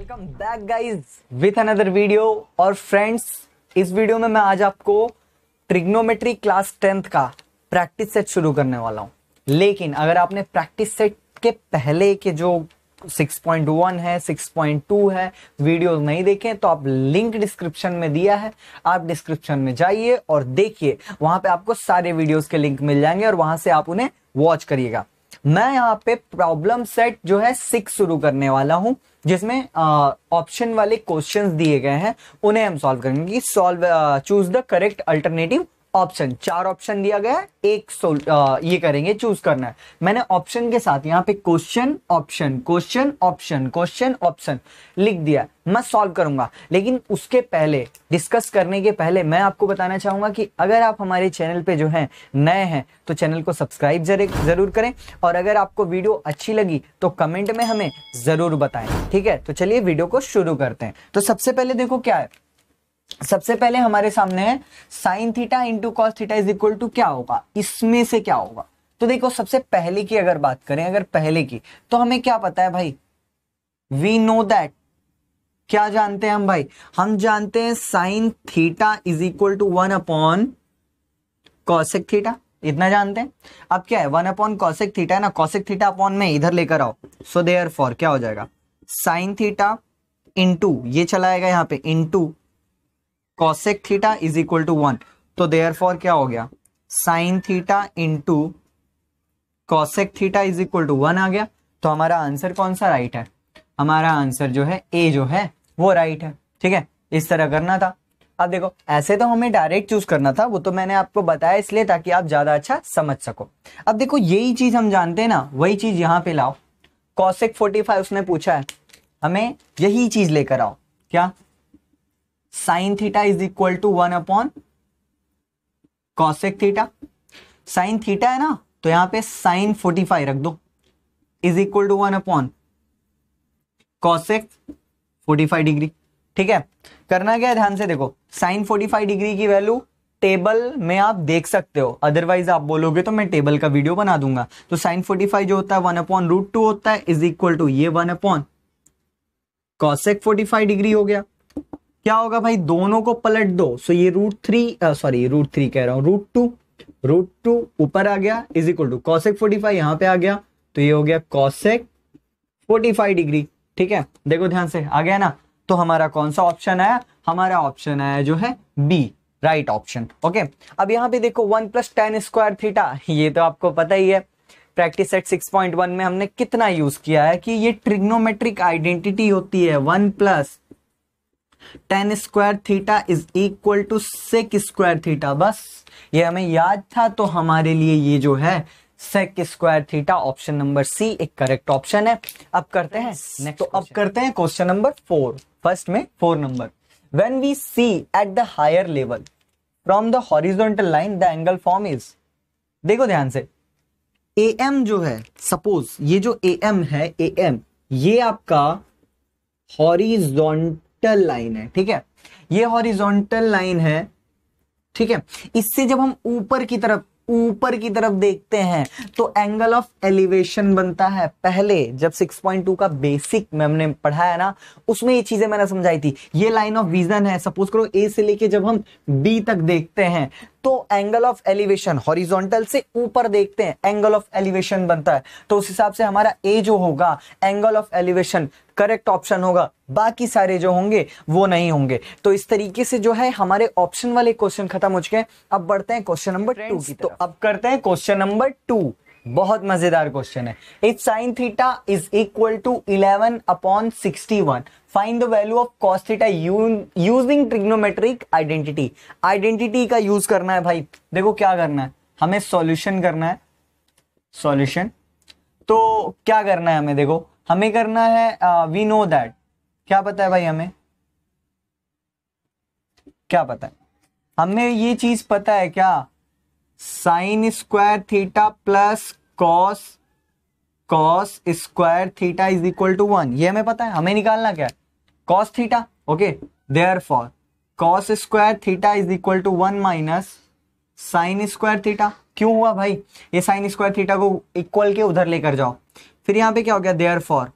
welcome back guys with another video और friends इस video में मैं आज आपको ट्रिग्नोमेट्री क्लास टेंथ का प्रैक्टिस सेट शुरू करने वाला हूँ लेकिन अगर आपने प्रैक्टिस सेट के पहले के जो 6.1 है 6.2 है वीडियो नहीं देखें तो आप लिंक डिस्क्रिप्शन में दिया है आप डिस्क्रिप्शन में जाइए और देखिए वहां पे आपको सारे वीडियोस के लिंक मिल जाएंगे और वहां से आप उन्हें वॉच करिएगा मैं यहाँ पे प्रॉब्लम सेट जो है सिक्स शुरू करने वाला हूं जिसमें ऑप्शन वाले क्वेश्चंस दिए गए हैं उन्हें हम सॉल्व करेंगे solve choose the correct alternative option चार ऑप्शन दिया गया है एक सोल आ, ये करेंगे चूज करना है मैंने ऑप्शन के साथ यहाँ पे question option question option question option लिख दिया मैं सॉल्व करूंगा लेकिन उसके पहले डिस्कस करने के पहले मैं आपको बताना चाहूंगा कि अगर आप हमारे चैनल पे जो है नए हैं तो चैनल को सब्सक्राइब जरूर करें और अगर आपको वीडियो अच्छी लगी तो कमेंट में हमें जरूर बताएं ठीक है तो चलिए वीडियो को शुरू करते हैं तो सबसे पहले देखो क्या है सबसे पहले हमारे सामने है sine theta into cos theta is equal to क्या होगा इसमें से क्या होगा तो देखो सबसे पहले की अगर बात करें अगर पहले की तो हमें क्या पता है भाई वी नो दैट क्या जानते हैं हम भाई हम जानते हैं sine theta is equal to one upon cosec theta इतना जानते हैं अब क्या है वन अपॉन कॉसेक थीटा है ना कॉसेक थीटा अपॉन में इधर लेकर आओ सो देयर फॉर क्या हो जाएगा साइन थीटा इंटू ये चलाएगा यहां पे into cosec theta is equal to one तो देयर फॉर क्या हो गया sine theta into cosec theta is equal to one आ गया तो हमारा आंसर कौन सा राइट है हमारा आंसर जो है ए जो है वो राइट है ठीक है इस तरह करना था अब देखो ऐसे तो हमें डायरेक्ट चूज करना था वो तो मैंने आपको बताया इसलिए ताकि आप ज्यादा अच्छा समझ सको अब देखो यही चीज हम जानते हैं ना वही चीज यहाँ पे लाओ कॉसिक 45 उसने पूछा है हमें यही चीज लेकर आओ क्या sine theta is equal to one upon cosec theta sine theta है ना तो यहां पे साइन फोर्टी फाइव रख दो is equal to one upon cosec forty five degree ठीक है करना क्या है ध्यान से देखो साइन फोर्टी फाइव डिग्री की वैल्यू टेबल में आप देख सकते हो अदरवाइज आप बोलोगे तो मैं टेबल का वीडियो बना दूंगा तो साइन फोर्टी फाइव जो होता है वन अपॉन रूट टू होता है इज इक्वल टू ये one upon cosec forty five degree हो गया क्या होगा भाई दोनों को पलट दो सो ये root three sorry root three कह रहा हूं रूट टू रूट टू ऊपर आ गया is equal to cosec forty five यहां पर आ गया तो ये हो गया कॉसेक फोर्टी फाइव डिग्री ठीक है देखो ध्यान से आ गया ना तो हमारा कौन सा ऑप्शन आया हमारा ऑप्शन आया जो है बी राइट ऑप्शन ओके अब यहां पे देखो one plus tan square theta ये तो आपको पता ही है प्रैक्टिस सेट 6.1 में हमने कितना यूज किया है कि ये ट्रिग्नोमेट्रिक आइडेंटिटी होती है one plus tan square theta is equal to sec square theta बस ये हमें याद था तो हमारे लिए ये जो है sec square theta option number C एक करेक्ट ऑप्शन है अब करते हैं नेक्स्ट तो अब करते हैं क्वेश्चन नंबर फोर फर्स्ट में four number when we see at the higher level from the horizontal line the angle form is देखो ध्यान से AM जो है सपोज ये जो AM है AM ये आपका हॉरिजॉन्ट हॉरिजॉन्टल लाइन है ठीक है ये हॉरिजॉन्टल लाइन है ठीक है इससे जब हम ऊपर की तरफ ऊपर की तरफ देखते हैं तो एंगल ऑफ एलिवेशन बनता है पहले जब 6.2 का बेसिक में हमने पढ़ाया ना उसमें ये चीजें मैंने समझाई थी ये लाइन ऑफ विजन है सपोज करो ए से लेके जब हम बी तक देखते हैं तो एंगल ऑफ एलिवेशन हॉरिजॉन्टल से ऊपर देखते हैं एंगल ऑफ एलिवेशन बनता है तो उस हिसाब से हमारा ए जो होगा angle of elevation correct option होगा बाकी सारे जो होंगे वो नहीं होंगे तो इस तरीके से जो है हमारे ऑप्शन वाले क्वेश्चन खत्म हो चुके हैं अब बढ़ते हैं क्वेश्चन नंबर टू की तो अब करते हैं क्वेश्चन नंबर टू बहुत मजेदार क्वेश्चन है if sine theta is equal to eleven upon sixty one find the value of cos theta using trigonometric identity identity का यूज करना है भाई देखो क्या करना है हमें सॉल्यूशन करना है सॉल्यूशन तो क्या करना है हमें देखो हमें करना है वी नो दैट क्या पता है भाई हमें क्या पता है हमें ये चीज पता है क्या sine square theta plus cos cos square theta is equal to one ये हमें पता है हमें निकालना क्या है cos theta okay therefore cos square theta is equal to one minus sine square theta क्यों हुआ भाई ये साइन स्क्वायर थीटा को इक्वल के उधर लेकर जाओ फिर यहाँ पे क्या हो गया therefore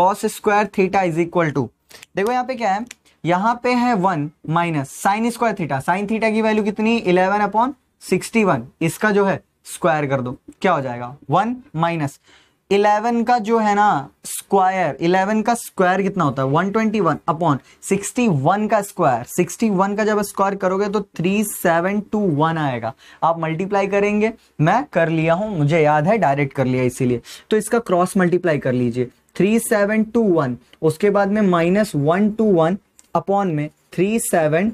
cos square theta is equal to देखो यहाँ पे क्या है यहाँ पे है one minus sine square theta sine theta की वैल्यू कितनी इलेवन अपॉन सिक्सटी वन इसका जो है स्क्वायर कर दो क्या हो जाएगा वन माइनस इलेवन का जो है ना स्क्वायर इलेवन का स्क्वायर कितना होता है one twenty one upon sixty one का स्क्वायर सिक्सटी वन का जब स्क्वायर करोगे तो थ्री सेवन टू वन आएगा आप मल्टीप्लाई करेंगे मैं कर लिया हूं मुझे याद है डायरेक्ट कर लिया इसीलिए तो इसका क्रॉस मल्टीप्लाई कर लीजिए थ्री सेवन टू वन उसके बाद में minus one two one upon में थ्री सेवन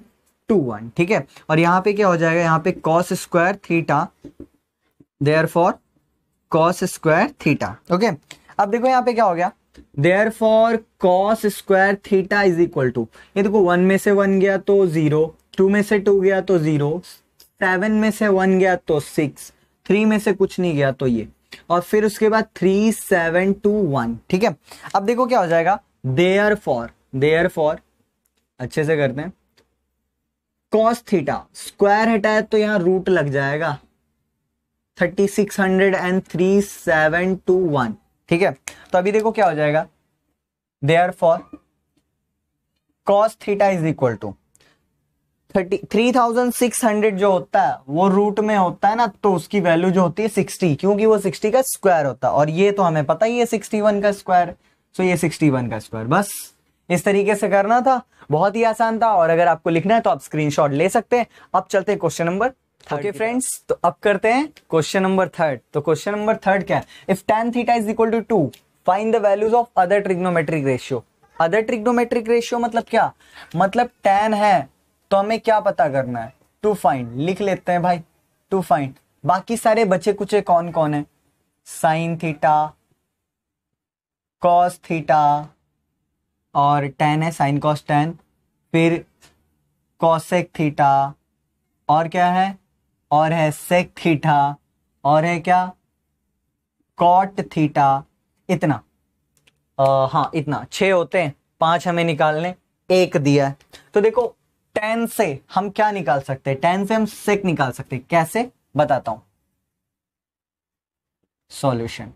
टू वन ठीक है और यहां पे क्या हो जाएगा यहां पे cos square theta therefore cos square theta okay अब देखो यहां पे क्या हो गया therefore cos square theta is equal to ये देखो वन में से वन गया तो जीरो टू में से टू गया तो जीरो सेवन में से वन गया तो सिक्स थ्री में से कुछ नहीं गया तो ये और फिर उसके बाद थ्री सेवन टू वन ठीक है अब देखो क्या हो जाएगा देयर फॉर देयर फॉर अच्छे से करते हैं कॉस थीटा स्क्वायर है तो यहाँ रूट लग जाएगा thirty six hundred and three seven two one ठीक है तो अभी देखो क्या हो जाएगा therefore cos theta is equal to thirty three thousand six hundred जो होता है वो रूट में होता है ना तो उसकी वैल्यू जो होती है सिक्सटी क्योंकि वो सिक्सटी का स्क्वायर होता है और ये तो हमें पता ही है सिक्सटी वन का स्क्वायर सो ये सिक्सटी वन का स्क्वायर बस इस तरीके से करना था बहुत ही आसान था और अगर आपको लिखना है तो आप स्क्रीनशॉट ले सकते हैं अब चलते हैं क्वेश्चन नंबर ओके फ्रेंड्स तो अब करते हैं क्वेश्चन नंबर थर्ड तो क्वेश्चन नंबर थर्ड क्या है if tan theta is equal to two find the values of other trigonometric ratio other trigonometric ratio मतलब क्या मतलब टेन है तो हमें क्या पता करना है टू फाइंड लिख लेते हैं भाई टू फाइंड बाकी सारे बचे कुचे कौन कौन है साइन थीटा कॉस थीटा और टेन है साइन कॉस टेन फिर कॉसेक थीटा और क्या है और है सेक थीटा और है क्या कॉट थीटा इतना आ, हाँ इतना छ होते हैं पांच हमें निकालने एक दिया है तो देखो टेन से हम क्या निकाल सकते हैं टेन से हम सेक निकाल सकते हैं कैसे बताता हूं सॉल्यूशन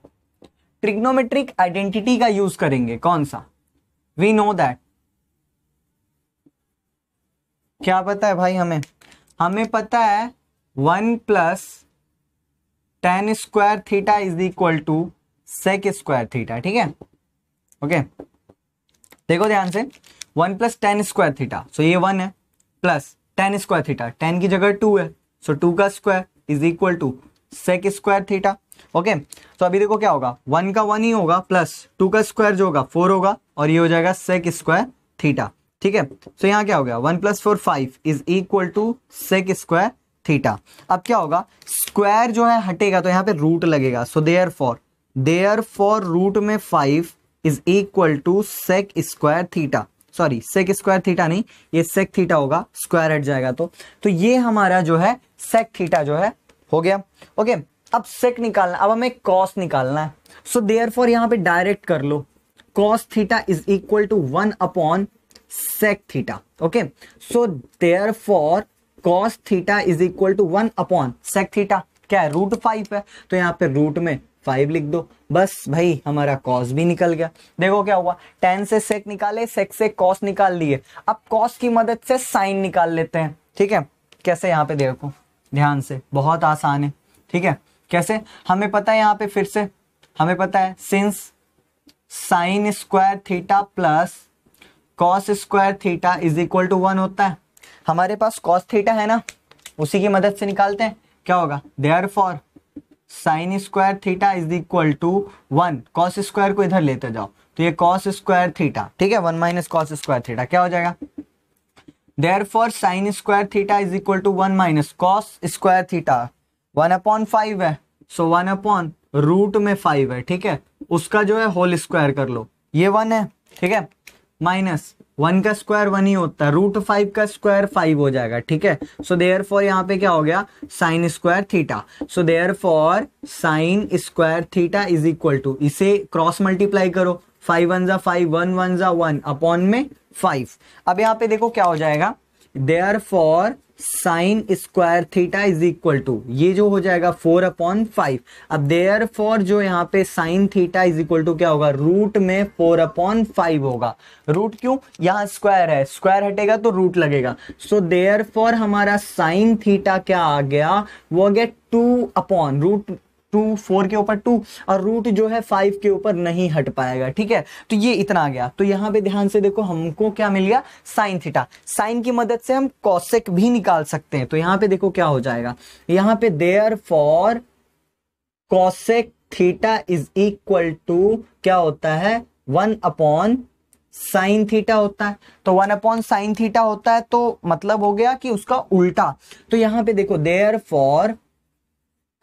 ट्रिग्नोमेट्रिक आइडेंटिटी का यूज करेंगे कौन सा वी नो दैट क्या पता है भाई हमें हमें पता है one plus tan square theta is equal to sec square theta ठीक है ओके देखो ध्यान से one plus tan square theta so ये वन है plus tan square theta tan की जगह टू है सो so टू का square is equal to sec square theta okay तो अभी देखो क्या होगा वन का वन ही होगा प्लस टू का स्क्वायर जो होगा फोर होगा और ये हो जाएगा सेक स्क्वायर थीटा ठीक है सो यहाँ क्या हो गया one plus four five is equal to sec square theta अब क्या होगा स्क्वायर जो है हटेगा तो यहाँ पे रूट लगेगा so therefore therefore root में five is equal to sec square theta sorry sec square theta नहीं ये सेक थीटा होगा स्क्वायर हट जाएगा तो तो ये हमारा जो है सेक थीटा जो है हो गया ओके अब सेक निकालना अब हमें कॉस निकालना है सो देयर फॉर यहाँ पे डायरेक्ट कर लो cos theta is equal to 1 upon sec theta okay so therefore cos theta is equal to 1 upon sec theta क्या है रूट फाइव है तो यहाँ पे रूट में फाइव लिख दो बस भाई हमारा कॉस भी निकल गया देखो क्या हुआ टेन से सेक निकाले सेक से कॉस निकाल लिए अब कॉस की मदद से साइन निकाल लेते हैं ठीक है कैसे यहाँ पे देखो ध्यान से बहुत आसान है ठीक है कैसे हमें पता है यहाँ पे फिर से हमें पता है since sine square theta plus cos square theta is equal to one होता है हमारे पास कॉस थीटा है ना उसी की मदद से निकालते हैं क्या होगा therefore sine square theta is equal to one cos square को इधर लेते जाओ तो ये कॉस स्क्वायर थीटा ठीक है one minus cos square theta क्या हो जाएगा therefore sine square theta is equal to one minus cos square theta one upon five है सो वन अपॉन रूट में फाइव है ठीक है उसका जो है होल स्क्वायर कर लो ये वन है ठीक है माइनस वन का स्क्वायर वन ही होता है रूट फाइव का स्क्वायर फाइव हो जाएगा ठीक है सो देयर फॉर यहाँ पे क्या हो गया sine square theta so therefore sine square theta is equal to इसे क्रॉस मल्टीप्लाई करो फाइव वन जा फाइव वन वन जा वन अपॉन में फाइव अब यहाँ पे देखो क्या हो जाएगा therefore sine square theta is equal to ये जो हो जाएगा फोर अपॉन फाइव अब देयर फॉर जो यहाँ पे sine theta is equal to क्या होगा रूट में फोर अपॉन फाइव होगा रूट क्यों यहाँ स्क्वायर है स्क्वायर हटेगा तो रूट लगेगा सो देयर फॉर हमारा साइन थीटा क्या आ गया वो आ गया two upon root two four के ऊपर टू और रूट जो है फाइव के ऊपर नहीं हट पाएगा ठीक है तो ये इतना आ गया तो यहाँ पे ध्यान से देखो हमको क्या मिल गया साइन थीटा साइन की मदद से हम कॉसेक भी निकाल सकते हैं तो यहाँ पे देखो क्या हो जाएगा यहाँ पे therefore cosec theta is equal to क्या होता है वन अपॉन साइन थीटा होता है तो वन अपॉन साइन थीटा होता है तो मतलब हो गया कि उसका उल्टा तो यहाँ पे देखो therefore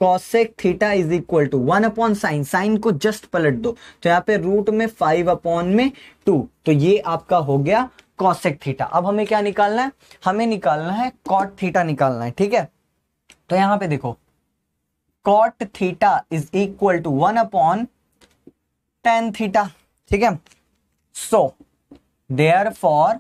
cosec theta is equal to one upon sine sine को जस्ट पलट दो तो यहाँ पे रूट में फाइव अपॉन में टू तो ये आपका हो गया कॉसेक थीटा अब हमें क्या निकालना है हमें निकालना है कॉट थीटा निकालना है ठीक है तो यहां पे देखो cot theta is equal to one upon tan theta ठीक है so therefore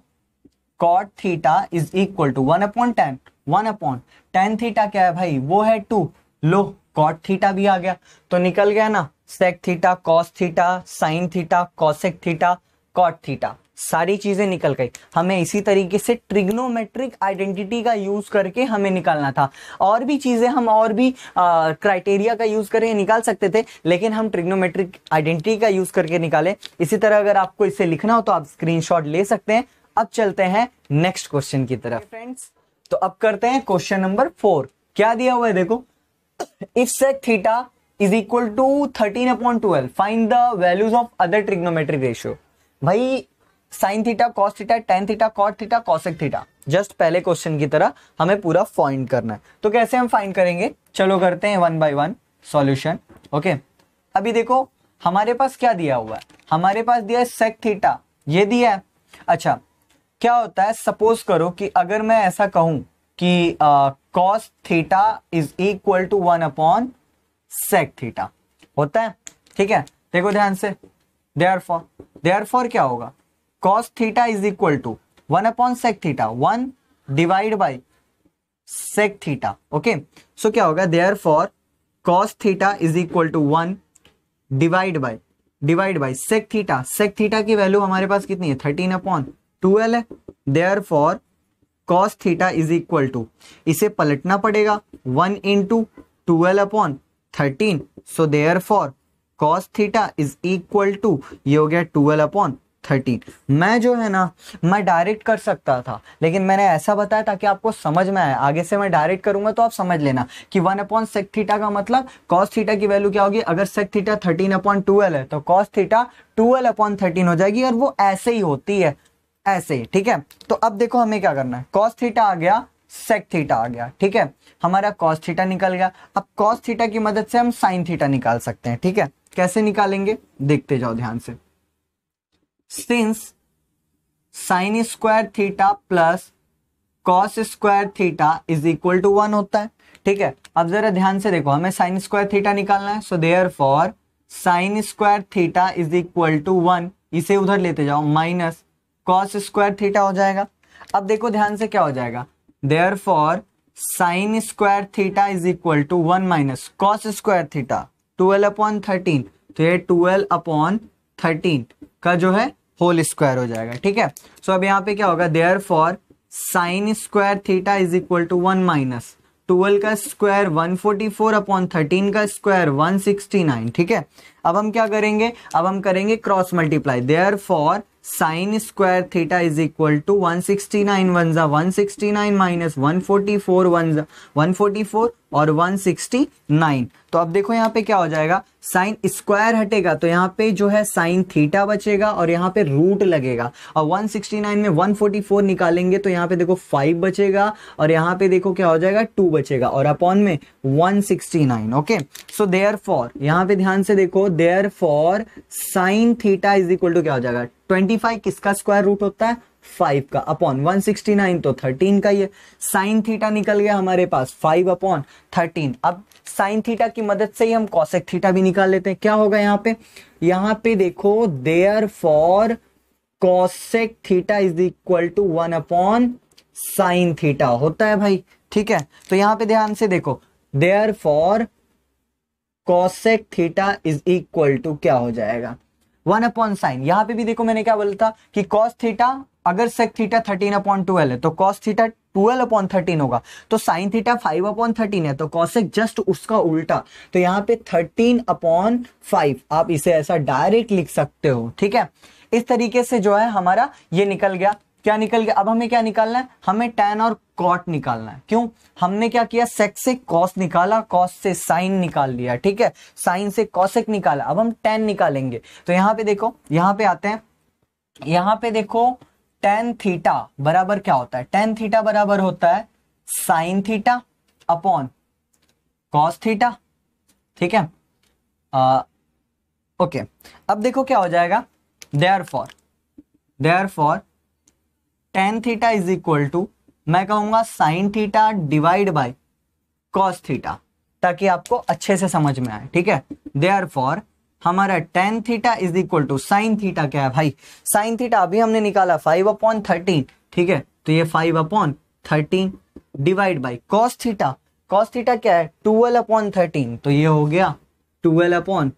cot theta is equal to one upon tan one upon tan theta क्या है भाई वो है टू लो कॉट थीटा भी आ गया तो निकल गया ना sec theta cos theta sine theta cosec theta cot theta सारी चीजें निकल गई हमें इसी तरीके से ट्रिग्नोमेट्रिक आइडेंटिटी का यूज करके हमें निकालना था और भी चीजें हम और भी क्राइटेरिया का यूज करके निकाल सकते थे लेकिन हम ट्रिग्नोमेट्रिक आइडेंटिटी का यूज करके निकाले इसी तरह अगर आपको इसे लिखना हो तो आप स्क्रीनशॉट ले सकते हैं अब चलते हैं नेक्स्ट क्वेश्चन की तरफ फ्रेंड्स तो अब करते हैं क्वेश्चन नंबर फोर क्या दिया हुआ है देखो if sec theta is equal to thirteen upon twelve find the values of other trigonometric ratio भाई sine theta cos theta tan theta cot theta cosec theta just पहले क्वेश्चन की तरह हमें पूरा फाइंड करना है तो कैसे हम फाइंड करेंगे चलो करते हैं one by one solution okay अभी देखो हमारे पास क्या दिया हुआ है हमारे पास दिया है सेक थीटा ये दिया है अच्छा क्या होता है सपोज करो कि अगर मैं ऐसा कहूं कि cos theta is equal to one upon sec theta होता है ठीक है देखो ध्यान से देर फॉर फॉर क्या होगा cos theta is equal to one upon sec theta one divide by sec theta okay so क्या होगा therefore cos theta is equal to one divide by divide by sec theta sec theta की value हमारे पास कितनी है thirteen upon twelve है therefore cos theta is equal to इसे पलटना पड़ेगा one into twelve upon thirteen so therefore cos theta is equal to ये हो गया ट्वेल्व अपॉन थर्टीन मैं जो है ना मैं डायरेक्ट कर सकता था लेकिन मैंने ऐसा बताया ताकि आपको समझ में आए आगे से मैं डायरेक्ट करूंगा तो आप समझ लेना कि वन अपॉन सेक थीटा का मतलब कॉस थीटा की वैल्यू क्या होगी अगर sec theta thirteen upon twelve है तो cos theta twelve upon thirteen हो जाएगी और वो ऐसे ही होती है ऐसे ही ठीक है तो अब देखो हमें क्या करना है कॉस थीटा आ गया सेक थीटा आ गया ठीक है हमारा कॉस थीटा निकल गया अब कॉस थीटा की मदद से हम साइन थीटा निकाल सकते हैं ठीक है कैसे निकालेंगे देखते जाओ ध्यान से since sine square theta plus cos square theta is equal to one होता है ठीक है अब जरा ध्यान से देखो हमें साइन स्क्वायर थीटा निकालना है so therefore sine square theta is equal to one इसे उधर लेते जाओ माइनस कॉस स्क्वायर थीटा हो जाएगा अब देखो ध्यान से क्या हो जाएगा therefore sine square theta is equal to one minus cos square theta twelve upon thirteen तो ये ट्वेल्व अपॉन थर्टीन का जो है होल स्क्वायर हो जाएगा ठीक है सो so, अब यहाँ पे क्या होगा therefore sine square theta is equal to one minus twelve का square one forty four upon thirteen का स्क्वायर वन सिक्सटी नाइन ठीक है अब हम क्या करेंगे अब हम करेंगे cross multiply therefore sine square theta is equal to 169 ones are 169 minus 144 ones 144 और 169 तो अब देखो यहाँ पे क्या हो जाएगा साइन स्क्वायर हटेगा तो यहाँ पे जो है साइन थीटा बचेगा और यहाँ पे रूट लगेगा और 169 में 144 निकालेंगे तो यहाँ पे देखो 5 बचेगा और यहाँ पे देखो क्या हो जाएगा 2 बचेगा और अपॉन में 169 ओके सो देयर फॉर यहाँ पे ध्यान से देखो therefore sine theta is equal to क्या हो जाएगा ट्वेंटी किसका स्क्वायर रूट होता है फाइव का अपॉन वन सिक्सटी नाइन तो थर्टीन का ही है साइन थीटा निकल गया हमारे पास फाइव अपॉन थर्टीन अब साइन थीटा की मदद से ही हम कॉसेक थीटा भी निकाल लेते हैं क्या होगा यहाँ पे यहाँ पे देखो therefore cosec theta is equal to one upon sine theta होता है भाई ठीक है तो यहाँ पे ध्यान से देखो therefore cosec theta is equal to क्या हो जाएगा वन अपॉन साइन यहाँ पे भी देखो मैंने क्या बोला था कि कॉस थीटा अगर sec theta thirteen upon twelve है तो cos theta twelve upon thirteen होगा तो sine theta five upon thirteen है तो कॉसेक जस्ट उसका उल्टा तो यहाँ पे थर्टीन अपॉन फाइव आप इसे ऐसा डायरेक्ट लिख सकते हो ठीक है इस तरीके से जो है हमारा ये निकल गया क्या निकल गया अब हमें क्या निकालना है हमें टेन और कॉट निकालना है क्यों हमने क्या किया सेक से कॉस निकाला कॉस से साइन निकाल लिया ठीक है साइन से कॉसेक निकाला अब हम टेन निकालेंगे तो यहाँ पे देखो यहाँ पे आते हैं यहाँ पे देखो टेन थीटा बराबर क्या होता है टेन थीटा बराबर होता है sine theta upon cos theta ठीक है आ, ओके अब देखो क्या हो जाएगा therefore therefore tan theta is equal to मैं कहूंगा sine theta divide by cos theta ताकि आपको अच्छे से समझ में आए ठीक है देयर फॉर हमारा tan theta is equal to sine theta क्या है भाई साइन थीटा अभी हमने निकाला फाइव अपॉन थर्टीन ठीक है तो ये five upon thirteen divide by cos theta cos theta क्या है ट्वेल्व अपॉन थर्टीन तो ये हो गया ट्वेल्व अपॉन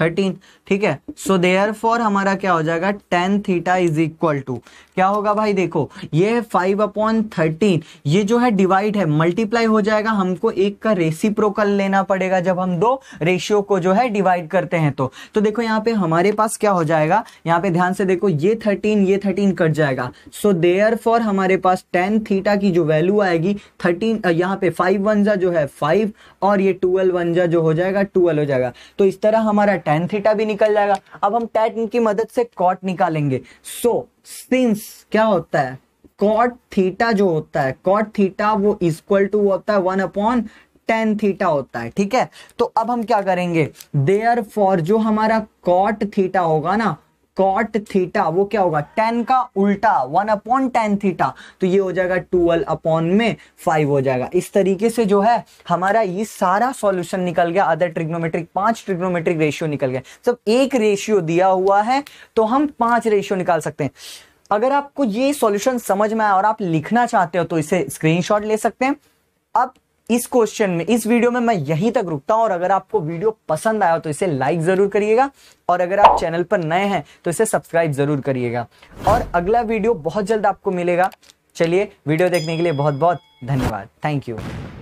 थर्टीन ठीक है सो देयर फॉर हमारा क्या हो जाएगा tan theta is equal to क्या होगा भाई देखो ये है फाइव अपॉन थर्टीन ये जो है डिवाइड है मल्टीप्लाई हो जाएगा हमको एक का रेसिप्रोकल लेना पड़ेगा जब हम दो रेशियो को जो है डिवाइड करते हैं तो तो देखो यहाँ पे हमारे पास क्या हो जाएगा यहाँ पे ध्यान से देखो ये थर्टीन ये थर्टीन कट जाएगा सो देयर फॉर हमारे पास टेन थीटा की जो वैल्यू आएगी थर्टीन यहाँ पे फाइव वनजा जो है फाइव और ये ट्वेल्व वनजा जो हो जाएगा ट्वेल्व हो जाएगा तो इस तरह हमारा टेन थीटा भी निकल जाएगा अब हम टेन की मदद से कॉट निकालेंगे सो so, सिंस क्या होता है कॉट थीटा जो होता है कॉट थीटा वो इक्वल टू होता है वन अपॉन टेन थीटा होता है ठीक है तो अब हम क्या करेंगे देयर फॉर जो हमारा कॉट थीटा होगा ना कॉट थीटा वो क्या होगा टेन का उल्टा वन अपॉन टेन थीटा तो ये हो जाएगा ट्वेल्व अपॉन में फाइव हो जाएगा इस तरीके से जो है हमारा ये सारा सॉल्यूशन निकल गया अदर ट्रिग्नोमेट्रिक पांच ट्रिग्नोमेट्रिक रेशियो निकल गया सब एक रेशियो दिया हुआ है तो हम पांच रेशियो निकाल सकते हैं अगर आपको ये सॉल्यूशन समझ में आया और आप लिखना चाहते हो तो इसे स्क्रीनशॉट ले सकते हैं अब इस क्वेश्चन में इस वीडियो में मैं यहीं तक रुकता हूं और अगर आपको वीडियो पसंद आया तो इसे लाइक जरूर करिएगा और अगर आप चैनल पर नए हैं तो इसे सब्सक्राइब जरूर करिएगा और अगला वीडियो बहुत जल्द आपको मिलेगा चलिए वीडियो देखने के लिए बहुत बहुत धन्यवाद थैंक यू